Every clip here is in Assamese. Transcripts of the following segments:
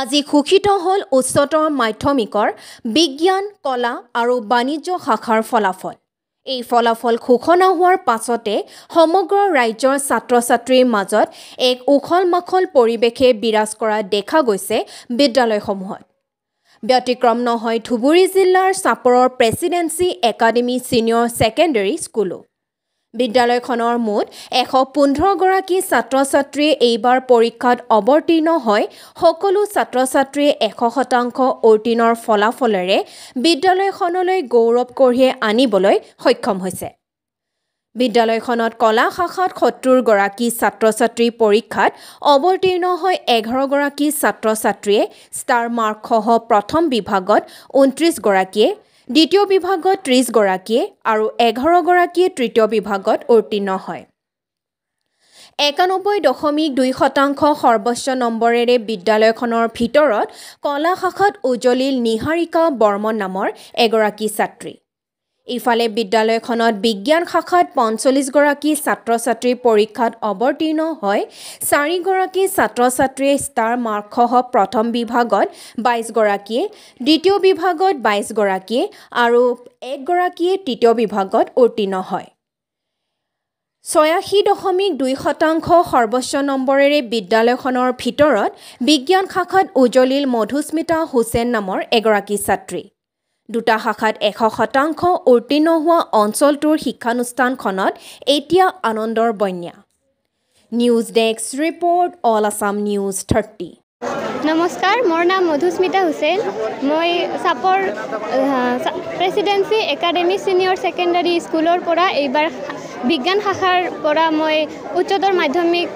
আজি ঘোষিত হ'ল উচ্চতৰ মাধ্যমিকৰ বিজ্ঞান কলা আৰু বাণিজ্য শাখাৰ ফলাফল এই ফলাফল ঘোষণা হোৱাৰ পাছতে সমগ্ৰ ৰাজ্যৰ ছাত্ৰ ছাত্ৰীৰ মাজত এক উখল মাখল পৰিৱেশে বিৰাজ কৰা দেখা গৈছে বিদ্যালয়সমূহত ব্যতিক্ৰম নহয় ধুবুৰী জিলাৰ চাপৰৰ প্ৰেচিডেঞ্চি একাডেমি ছিনিয়ৰ ছেকেণ্ডেৰী স্কুলো বিদ্যালয়খনৰ মুঠ এশ পোন্ধৰগৰাকী ছাত্ৰ ছাত্ৰীয়ে এইবাৰ পৰীক্ষাত অৱতীৰ্ণ হয় সকলো ছাত্ৰ ছাত্ৰীয়ে এশ শতাংশ অৰ্তীৰ্ণৰ ফলাফলেৰে বিদ্যালয়খনলৈ গৌৰৱ কঢ়িয়াই আনিবলৈ সক্ষম হৈছে বিদ্যালয়খনত কলা শাখাত সত্তৰগৰাকী ছাত্ৰ ছাত্ৰী পৰীক্ষাত অৱতীৰ্ণ হৈ এঘাৰগৰাকী ছাত্ৰ ছাত্ৰীয়ে ষ্টাৰ মাৰ্কসহ প্ৰথম বিভাগত ঊনত্ৰিছগৰাকীয়ে দ্বিতীয় বিভাগত ত্ৰিছগৰাকীয়ে আৰু এঘাৰগৰাকীয়ে তৃতীয় বিভাগত উত্তীৰ্ণ হয় একানব্বৈ দশমিক দুই শতাংশ সৰ্বোচ্চ নম্বৰেৰে বিদ্যালয়খনৰ ভিতৰত কলা শাখাত উজ্বলিল নিহাৰিকা বৰ্মন নামৰ এগৰাকী ছাত্ৰী ইফালে বিদ্যালয়খনত বিজ্ঞান শাখাত পঞ্চল্লিছগৰাকী ছাত্ৰ ছাত্ৰীৰ পৰীক্ষাত অৱতীৰ্ণ হয় চাৰিগৰাকী ছাত্ৰ ছাত্ৰীয়ে ষ্টাৰ মাৰ্কসহ প্ৰথম বিভাগত বাইছগৰাকীয়ে দ্বিতীয় বিভাগত বাইছগৰাকীয়ে আৰু একগৰাকীয়ে তৃতীয় বিভাগত উত্তীৰ্ণ হয় ছয়াশী দশমিক দুই শতাংশ সৰ্বোচ্চ নম্বৰেৰে বিদ্যালয়খনৰ ভিতৰত বিজ্ঞান শাখাত উজলিল মধুস্মিতা হুছেইন নামৰ এগৰাকী ছাত্ৰী দুটা শাখাত এশ শতাংশ উত্তীৰ্ণ হোৱা অঞ্চলটোৰ শিক্ষানুষ্ঠানখনত এতিয়া আনন্দৰ বন্যা news desk report all Assam news thirty নমস্কাৰ মোৰ নাম মধুস্মিতা হুছেইন মই চাপৰ প্ৰেচিডেঞ্চি একাডেমি ছিনিয়ৰ ছেকেণ্ডেৰী স্কুলৰ পৰা এইবাৰ বিজ্ঞান শাখাৰ পৰা মই উচ্চতৰ মাধ্যমিক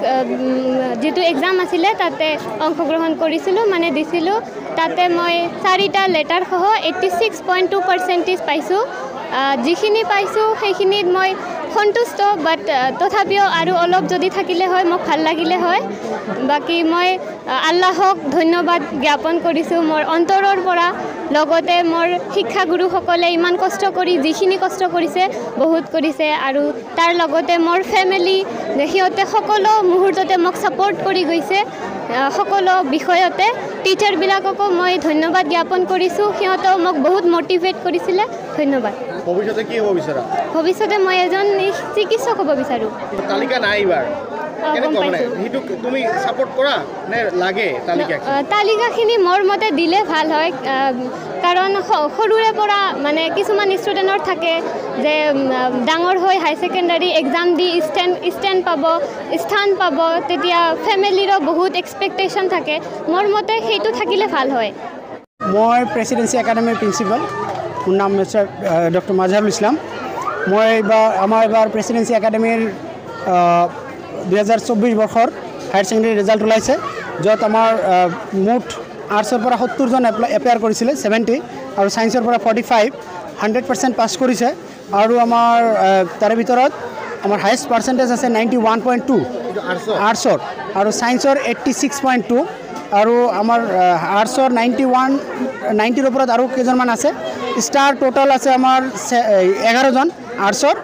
যিটো এক্সাম আছিলে তাতে অংশগ্ৰহণ কৰিছিলোঁ মানে দিছিলোঁ তাতে মই চাৰিটা লেটাৰসহ eighty six point two percentage পাইছোঁ যিখিনি পাইছোঁ সেইখিনিত মই সন্তুষ্ট বাট তথাপিও আৰু অলপ যদি থাকিলে হয় মোক ভাল লাগিলে হয় বাকী মই আল্লাহক ধন্যবাদ জ্ঞাপন কৰিছোঁ মোৰ অন্তৰৰ পৰা লগতে মোৰ শিক্ষাগুৰুসকলে ইমান কষ্ট কৰি যিখিনি কষ্ট কৰিছে বহুত কৰিছে আৰু তাৰ লগতে মোৰ ফেমিলি সিহঁতে সকলো মুহূৰ্ততে মোক ছাপৰ্ট কৰি গৈছে সকলো বিষয়তে টিচাৰবিলাককো মই ধন্যবাদ জ্ঞাপন কৰিছোঁ সিহঁতেও মোক বহুত মটিভেট কৰিছিলে ধন্যবাদ ভৱিষ্যতে কি হ'ব বিচাৰা ভৱিষ্যতে মই এজন চিকিৎসক হ'ব বিচাৰোঁ তালিকাখিনি মোৰ মতে দিলে ভাল হয় কাৰণ সৰুৰে পৰা মানে কিছুমান ষ্টুডেণ্টৰ থাকে যে ডাঙৰ হৈ হাই ছেকেণ্ডাৰী এক্সাম দি ষ্টেণ্ড ষ্টেণ্ড পাব স্থান পাব তেতিয়া ফেমিলিৰো বহুত এক্সপেক্টেশ্যন থাকে মোৰ মতে সেইটো থাকিলে ভাল হয় মই প্ৰেচিডেঞ্চি একাডেমীৰ প্ৰিঞ্চিপাল মোৰ নাম হৈছে ডক্টৰ মাজাৰুল ইছলাম মই এইবাৰ আমাৰ এইবাৰ প্ৰেচিডেঞ্চি একাডেমীৰ দুহেজাৰ চৌব্বিছ বৰ্ষৰ হায়াৰ ছেকেণ্ডেৰী ৰিজাল্ট ওলাইছে য'ত আমাৰ মুঠ আৰ্টছৰ পৰা সত্তৰজন এপ্লাই এপেয়াৰ কৰিছিলে ছেভেণ্টি আৰু ছায়েন্সৰ পৰা forty five hundred percent pass কৰিছে আৰু আমাৰ তাৰে ভিতৰত আমাৰ হায়েষ্ট পাৰ্চেণ্টেজ আছে নাইণ্টি ওৱান পইণ্ট টু আৰ্টছৰ আৰু ছায়েন্সৰ এইট্টি ছিক্স পইণ্ট টু আৰু আমাৰ আৰ্টছৰ নাইণ্টি ওৱান নাইণ্টিৰ ওপৰত আৰু কেইজনমান আছে ষ্টাৰ টোটেল আছে আমাৰ এঘাৰজন আৰ্টছৰ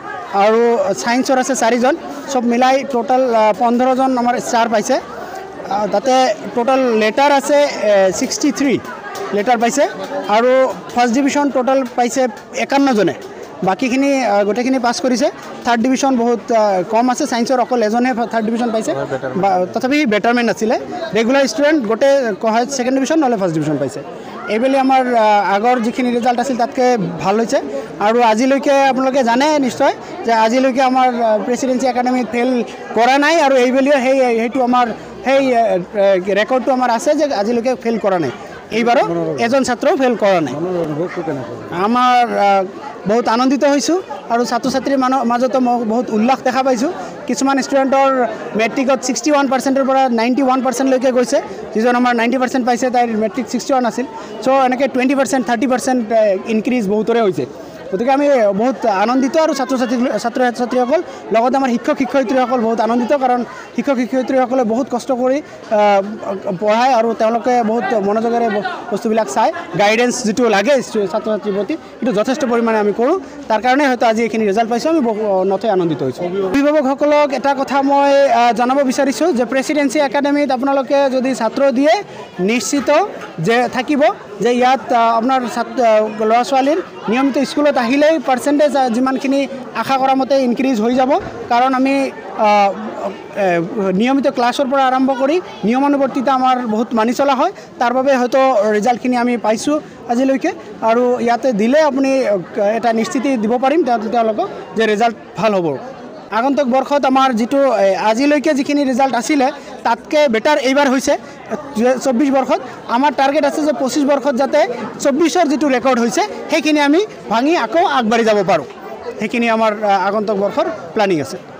আৰু ছায়েন্সৰ আছে চাৰিজন সব মিলাই টোটাল পনেরোজন আমার স্টার পাইছে তাতে টোটাল লেটার আছে সিক্সটি থ্রি লেটার পাইছে আর ফার্স্ট ডিভিশন টোটাল পাইছে একান্নজনে বাকিখিনি গোটেখিনি পাস করেছে থার্ড ডিভিশন বহুত কম আছে সায়েন্সর অকল এজনে থার্ড ডিভিশন পাইছে তথাপি বেটারমেন্ট আসে রেগুলার স্টুডেন্ট গোটে কয় সেকেন্ড ডিভিশন নলে ফার্স্ট ডিভিশন পাইছে এইবেলি আমাৰ আগৰ যিখিনি ৰিজাল্ট আছিল তাতকৈ ভাল হৈছে আৰু আজিলৈকে আপোনালোকে জানে নিশ্চয় যে আজিলৈকে আমাৰ প্ৰেচিডেঞ্চি একাডেমিত ফেইল কৰা নাই আৰু এইবেলিও সেই সেইটো আমাৰ সেই ৰেকৰ্ডটো আমাৰ আছে যে আজিলৈকে ফেইল কৰা নাই এইবাৰো এজন ছাত্ৰও ফেইল কৰা নাই আমাৰ বহুত আনন্দিত হৈছোঁ আৰু ছাত্ৰ ছাত্ৰীৰ মানুহ মাজতো মই বহুত উল্লাস দেখা পাইছোঁ কিছুমান ষ্টুডেণ্টৰ মেট্ৰিকত ছিক্সটি ওৱান পাৰ্চেণ্টৰ পৰা নাইণ্টি ওৱান পাৰ্চেণ্টলৈকে গৈছে যিজন আমাৰ নাইণ্টি পাৰ্চেণ্ট পাইছে তাইৰ মেট্ৰিক ছিক্সটি ওৱান আছিল চ' এনেকৈ twenty percent thirty percent increase বহুতৰে হৈছে গতিকে আমি বহুত আনন্দিত আৰু ছাত্ৰ ছাত্ৰী ছাত্ৰ ছাত্ৰীসকল লগতে আমাৰ শিক্ষক শিক্ষয়িত্ৰীসকল বহুত আনন্দিত কাৰণ শিক্ষক শিক্ষয়িত্ৰীসকলে বহুত কষ্ট কৰি পঢ়ায় আৰু তেওঁলোকে বহুত মনোযোগেৰে বস্তুবিলাক চাই গাইডেঞ্চ যিটো লাগে ছাত্ৰ ছাত্ৰীৰ প্ৰতি সেইটো যথেষ্ট পৰিমাণে আমি কৰোঁ তাৰ কাৰণে হয়তো আজি এইখিনি ৰিজাল্ট পাইছোঁ আমি বহু নথৈ আনন্দিত হৈছোঁ অভিভাৱকসকলক এটা কথা মই জনাব বিচাৰিছোঁ যে প্ৰেচিডেঞ্চি একাডেমীত আপোনালোকে যদি ছাত্ৰ দিয়ে নিশ্চিত যে থাকিব যে ইয়াত আপোনাৰ ছাত্ৰ ল'ৰা ছোৱালীৰ নিয়মিত স্কুলত আহিলেই পাৰ্চেণ্টেজ যিমানখিনি আশা কৰা মতে ইনক্ৰিজ হৈ যাব কাৰণ আমি নিয়মিত ক্লাছৰ পৰা আৰম্ভ কৰি নিয়মানুৱৰ্তিতা আমাৰ বহুত মানি চলা হয় তাৰ বাবে হয়তো ৰিজাল্টখিনি আমি পাইছোঁ আজিলৈকে আৰু ইয়াতে দিলে আপুনি এটা নিশ্চিতি দিব পাৰিম তেওঁলোকক যে ৰিজাল্ট ভাল হ'ব আগন্তক বৰ্ষত আমাৰ যিটো আজিলৈকে যিখিনি ৰিজাল্ট আছিলে তাতকৈ বেটাৰ এইবাৰ হৈছে চৌব্বিছ বৰ্ষত আমাৰ টাৰ্গেট আছে যে পঁচিছ বৰ্ষত যাতে চৌব্বিছৰ যিটো ৰেকৰ্ড হৈছে সেইখিনি আমি ভাঙি আকৌ আগবাঢ়ি যাব পাৰোঁ সেইখিনি আমাৰ আগন্তুক বৰ্ষৰ প্লেনিং আছে